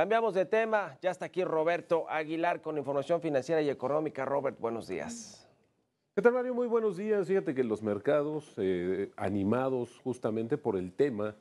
Cambiamos de tema. Ya está aquí Roberto Aguilar con información financiera y económica. Robert, buenos días. ¿Qué tal, Mario? Muy buenos días. Fíjate que los mercados, eh, animados justamente por el tema,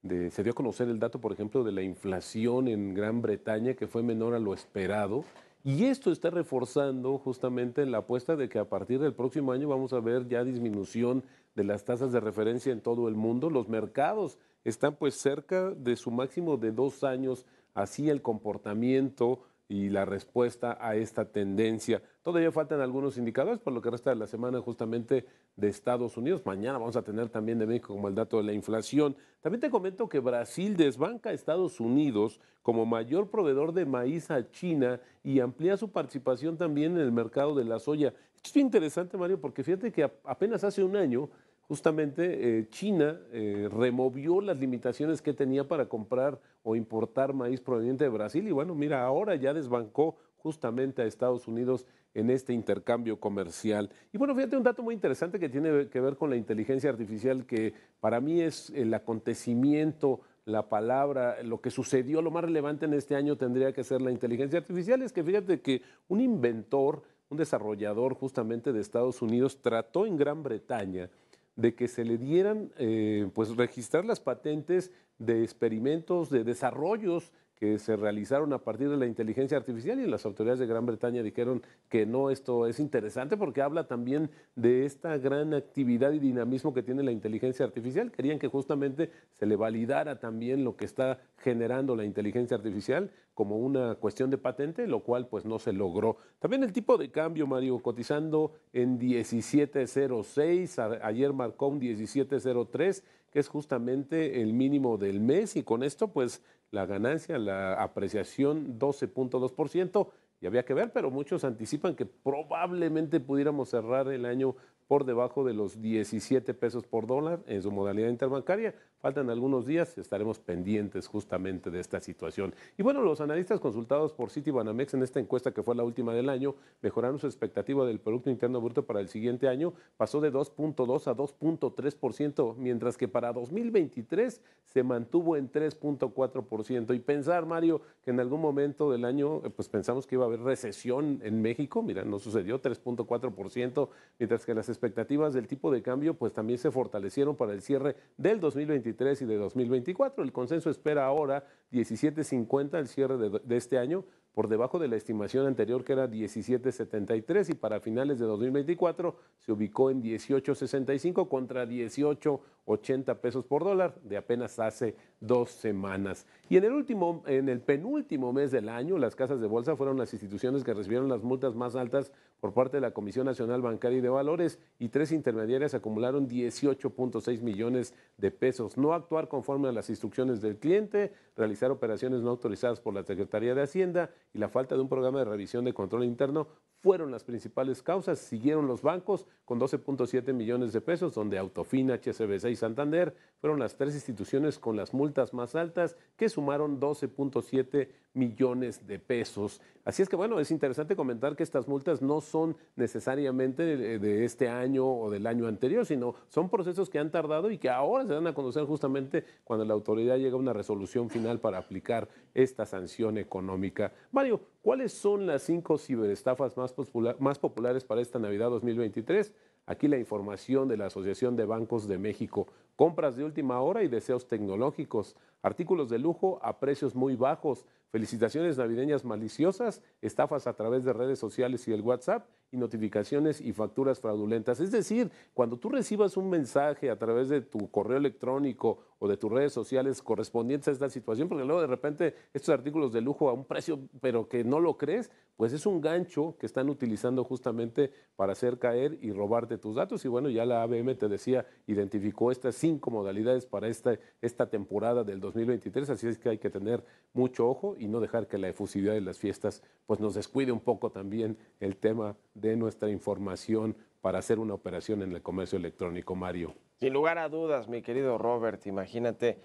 de, se dio a conocer el dato, por ejemplo, de la inflación en Gran Bretaña, que fue menor a lo esperado. Y esto está reforzando justamente la apuesta de que a partir del próximo año vamos a ver ya disminución de las tasas de referencia en todo el mundo. Los mercados están pues cerca de su máximo de dos años así el comportamiento y la respuesta a esta tendencia. Todavía faltan algunos indicadores por lo que resta de la semana justamente de Estados Unidos. Mañana vamos a tener también de México como el dato de la inflación. También te comento que Brasil desbanca a Estados Unidos como mayor proveedor de maíz a China y amplía su participación también en el mercado de la soya. Esto es interesante, Mario, porque fíjate que apenas hace un año justamente eh, China eh, removió las limitaciones que tenía para comprar o importar maíz proveniente de Brasil y bueno, mira, ahora ya desbancó justamente a Estados Unidos en este intercambio comercial. Y bueno, fíjate un dato muy interesante que tiene que ver con la inteligencia artificial, que para mí es el acontecimiento, la palabra, lo que sucedió, lo más relevante en este año tendría que ser la inteligencia artificial, es que fíjate que un inventor, un desarrollador justamente de Estados Unidos, trató en Gran Bretaña de que se le dieran, eh, pues registrar las patentes de experimentos, de desarrollos que se realizaron a partir de la inteligencia artificial y las autoridades de Gran Bretaña dijeron que no, esto es interesante porque habla también de esta gran actividad y dinamismo que tiene la inteligencia artificial. Querían que justamente se le validara también lo que está generando la inteligencia artificial como una cuestión de patente, lo cual pues no se logró. También el tipo de cambio, Mario, cotizando en 17.06, ayer marcó un 17.03, que es justamente el mínimo del mes y con esto pues la ganancia, la apreciación 12.2%. Y había que ver, pero muchos anticipan que probablemente pudiéramos cerrar el año por debajo de los 17 pesos por dólar en su modalidad interbancaria. Faltan algunos días estaremos pendientes justamente de esta situación. Y bueno, los analistas consultados por Citibanamex en esta encuesta que fue la última del año mejoraron su expectativa del Producto Interno Bruto para el siguiente año. Pasó de 2.2 a 2.3%, mientras que para 2023 se mantuvo en 3.4%. Y pensar, Mario, que en algún momento del año eh, pues pensamos que iba a haber recesión en México. Mira, no sucedió, 3.4%, mientras que las expectativas del tipo de cambio pues también se fortalecieron para el cierre del 2023 y de 2024. El consenso espera ahora 17.50 al cierre de, de, este año, por debajo de la estimación anterior que era 17.73 y para finales de 2024 se ubicó en 18.65 contra 18.80 pesos por dólar de apenas hace dos semanas. Y en el, último, en el penúltimo mes del año, las casas de bolsa fueron las instituciones que recibieron las multas más altas por parte de la Comisión Nacional Bancaria y de Valores y tres intermediarias acumularon 18.6 millones de pesos. No actuar conforme a las instrucciones del cliente, realizar operaciones no autorizadas por la Secretaría de Hacienda y la falta de un programa de revisión de control interno fueron las principales causas. Siguieron los bancos con 12.7 millones de pesos, donde Autofina, HSBC y Santander fueron las tres instituciones con las multas multas más altas que sumaron 12.7 millones de pesos. Así es que bueno, es interesante comentar que estas multas no son necesariamente de, este año o del año anterior, sino son procesos que han tardado y que ahora se van a conocer justamente cuando la autoridad llega a una resolución final para aplicar esta sanción económica. Mario, ¿cuáles son las cinco ciberestafas más populares para esta Navidad 2023? Aquí la información de la Asociación de Bancos de México. Compras de última hora y deseos tecnológicos. Artículos de lujo a precios muy bajos. Felicitaciones navideñas maliciosas. Estafas a través de redes sociales y el WhatsApp y notificaciones y facturas fraudulentas. Es decir, cuando tú recibas un mensaje a través de tu correo electrónico o de tus redes sociales correspondientes a esta situación, porque luego de repente estos artículos de lujo a un precio, pero que no lo crees, pues es un gancho que están utilizando justamente para hacer caer y robarte tus datos. Y bueno, ya la ABM te decía, identificó estas cinco modalidades para esta, esta temporada del 2023, así es que hay que tener mucho ojo y no dejar que la efusividad de las fiestas pues nos descuide un poco también el tema de nuestra información para hacer una operación en el comercio electrónico, Mario. Sin lugar a dudas, mi querido Robert, imagínate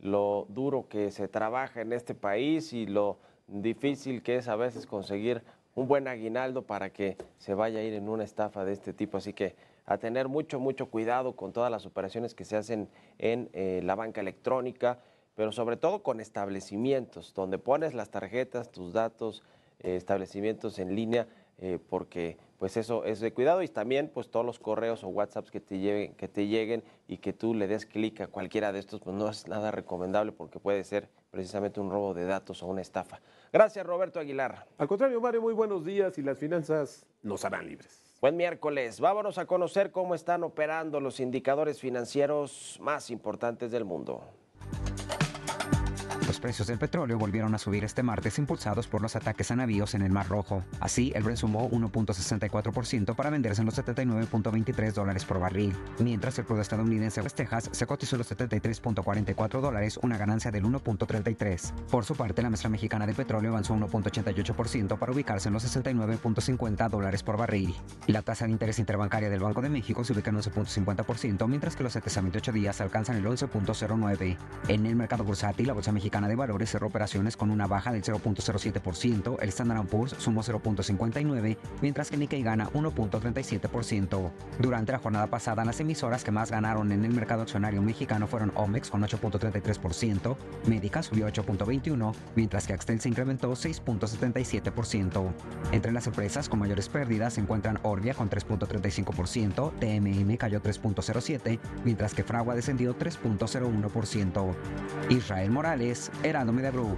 lo duro que se trabaja en este país y lo difícil que es a veces conseguir un buen aguinaldo para que se vaya a ir en una estafa de este tipo. Así que a tener mucho, mucho cuidado con todas las operaciones que se hacen en eh, la banca electrónica, pero sobre todo con establecimientos, donde pones las tarjetas, tus datos, eh, establecimientos en línea eh, porque pues eso es de cuidado y también pues todos los correos o WhatsApps que te lleguen, que te lleguen y que tú le des clic a cualquiera de estos, pues no es nada recomendable porque puede ser precisamente un robo de datos o una estafa. Gracias Roberto Aguilar. Al contrario, Mario, muy buenos días y las finanzas nos harán libres. Buen miércoles, vámonos a conocer cómo están operando los indicadores financieros más importantes del mundo. Los precios del petróleo volvieron a subir este martes impulsados por los ataques a navíos en el Mar Rojo. Así, el Brent sumó 1.64% para venderse en los 79.23 dólares por barril, mientras el crudo estadounidense West Texas se cotizó los 73.44 dólares, una ganancia del 1.33. Por su parte, la mezcla mexicana de petróleo avanzó 1.88% para ubicarse en los 69.50 dólares por barril. La tasa de interés interbancaria del Banco de México se ubica en 11.50%, mientras que los 78 días alcanzan el 11.09. En el mercado bursátil, la bolsa mexicana Mexicana de Valores cerró operaciones con una baja del 0.07%, el Standard Poor's sumó 0.59%, mientras que Nikkei gana 1.37%. Durante la jornada pasada, las emisoras que más ganaron en el mercado accionario mexicano fueron Omex con 8.33%, Médica subió 8.21%, mientras que Axtel se incrementó 6.77%. Entre las empresas con mayores pérdidas se encuentran Orbia con 3.35%, TMM cayó 3.07%, mientras que Fragua descendió 3.01%. Israel Morales no me Media Pro.